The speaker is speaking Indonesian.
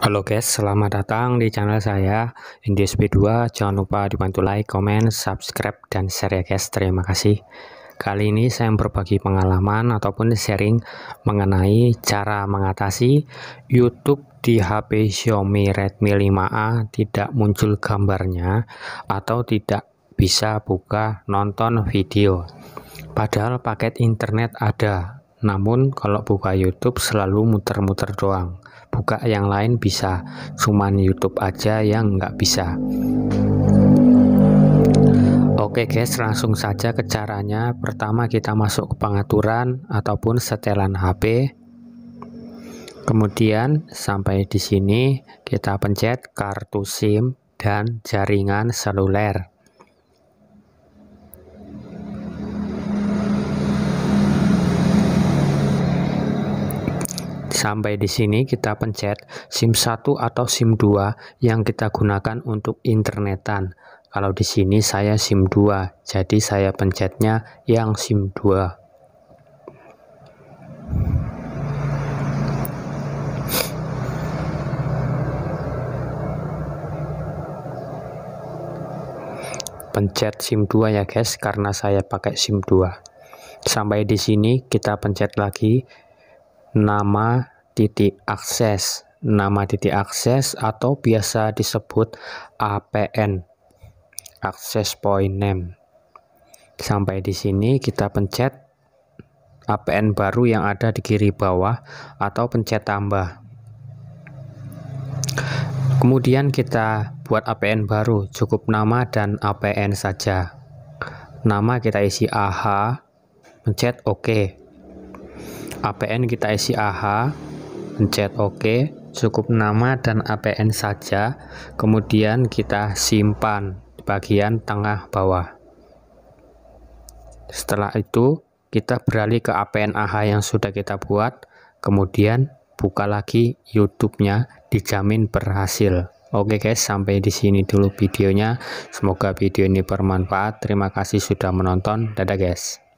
Halo guys, selamat datang di channel saya IndieSP2. Jangan lupa dibantu like, comment, subscribe, dan share ya guys. Terima kasih. Kali ini saya berbagi pengalaman ataupun sharing mengenai cara mengatasi YouTube di HP Xiaomi Redmi 5A tidak muncul gambarnya atau tidak bisa buka nonton video. Padahal paket internet ada, namun kalau buka YouTube selalu muter-muter doang. Buka yang lain bisa, cuman YouTube aja yang nggak bisa. Oke guys, langsung saja ke caranya. Pertama kita masuk ke pengaturan ataupun setelan HP. Kemudian sampai di sini kita pencet kartu SIM dan jaringan seluler. Sampai di sini kita pencet SIM 1 atau SIM 2 yang kita gunakan untuk internetan. Kalau di sini saya SIM 2, jadi saya pencetnya yang SIM 2. Pencet SIM 2 ya guys karena saya pakai SIM 2. Sampai di sini kita pencet lagi nama titik akses nama titik akses atau biasa disebut APN access point name sampai di sini kita pencet APN baru yang ada di kiri bawah atau pencet tambah kemudian kita buat APN baru cukup nama dan APN saja nama kita isi AH pencet OK APN kita isi AH, pencet OK, cukup nama dan APN saja, kemudian kita simpan di bagian tengah bawah. Setelah itu, kita beralih ke APN AH yang sudah kita buat, kemudian buka lagi YouTube-nya, dijamin berhasil. Oke guys, sampai di sini dulu videonya. Semoga video ini bermanfaat. Terima kasih sudah menonton. Dadah guys.